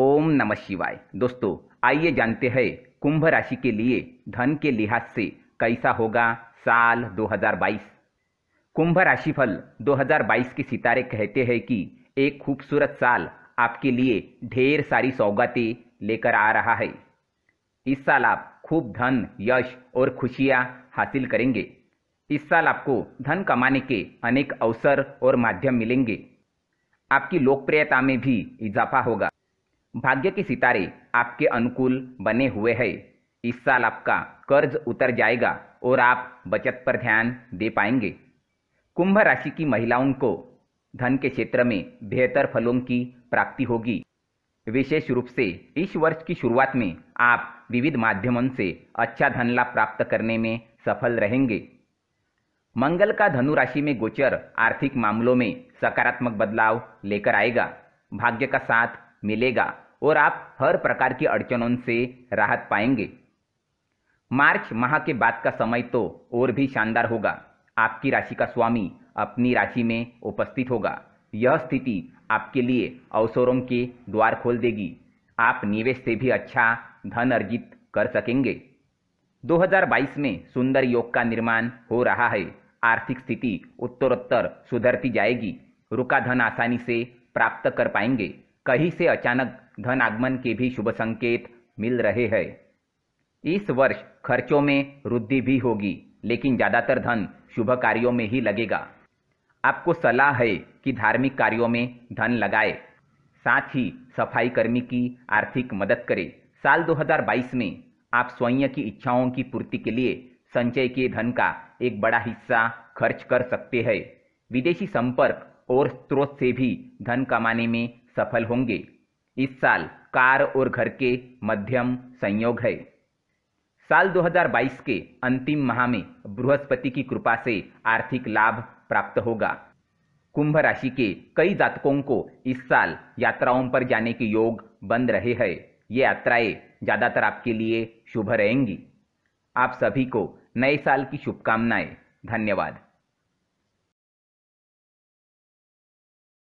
ओम नमः शिवाय दोस्तों आइए जानते हैं कुंभ राशि के लिए धन के लिहाज से कैसा होगा साल 2022 कुंभ राशि फल 2022 के सितारे कहते हैं कि एक खूबसूरत साल आपके लिए ढेर सारी सौगातें लेकर आ रहा है इस साल आप खूब धन यश और खुशियां हासिल करेंगे इस साल आपको धन कमाने के अनेक अवसर और माध्यम मिलेंगे आपकी लोकप्रियता में भी इजाफा होगा भाग्य के सितारे आपके अनुकूल बने हुए हैं इस साल आपका कर्ज उतर जाएगा और आप बचत पर ध्यान दे पाएंगे कुंभ राशि की महिलाओं को धन के क्षेत्र में बेहतर फलों की प्राप्ति होगी विशेष रूप से इस वर्ष की शुरुआत में आप विविध माध्यमों से अच्छा धन लाभ प्राप्त करने में सफल रहेंगे मंगल का धनु राशि में गोचर आर्थिक मामलों में सकारात्मक बदलाव लेकर आएगा भाग्य का साथ मिलेगा और आप हर प्रकार की अड़चनों से राहत पाएंगे मार्च माह के बाद का समय तो और भी शानदार होगा आपकी राशि का स्वामी अपनी राशि में उपस्थित होगा यह स्थिति आपके लिए अवसरों के द्वार खोल देगी आप निवेश से भी अच्छा धन अर्जित कर सकेंगे 2022 में सुंदर योग का निर्माण हो रहा है आर्थिक स्थिति उत्तरोत्तर सुधरती जाएगी रुका धन आसानी से प्राप्त कर पाएंगे कहीं से अचानक धन आगमन के भी शुभ संकेत मिल रहे हैं इस वर्ष खर्चों में वृद्धि भी होगी लेकिन ज़्यादातर धन शुभ कार्यों में ही लगेगा आपको सलाह है कि धार्मिक कार्यों में धन लगाए साथ ही सफाई कर्मी की आर्थिक मदद करें साल 2022 में आप स्वयं की इच्छाओं की पूर्ति के लिए संचय के धन का एक बड़ा हिस्सा खर्च कर सकते हैं विदेशी संपर्क और स्रोत से भी धन कमाने में सफल होंगे इस साल कार और घर के मध्यम संयोग है साल 2022 के अंतिम माह में बृहस्पति की कृपा से आर्थिक लाभ प्राप्त होगा कुंभ राशि के कई जातकों को इस साल यात्राओं पर जाने के योग बन रहे हैं ये यात्राएं ज़्यादातर आपके लिए शुभ रहेंगी आप सभी को नए साल की शुभकामनाएं धन्यवाद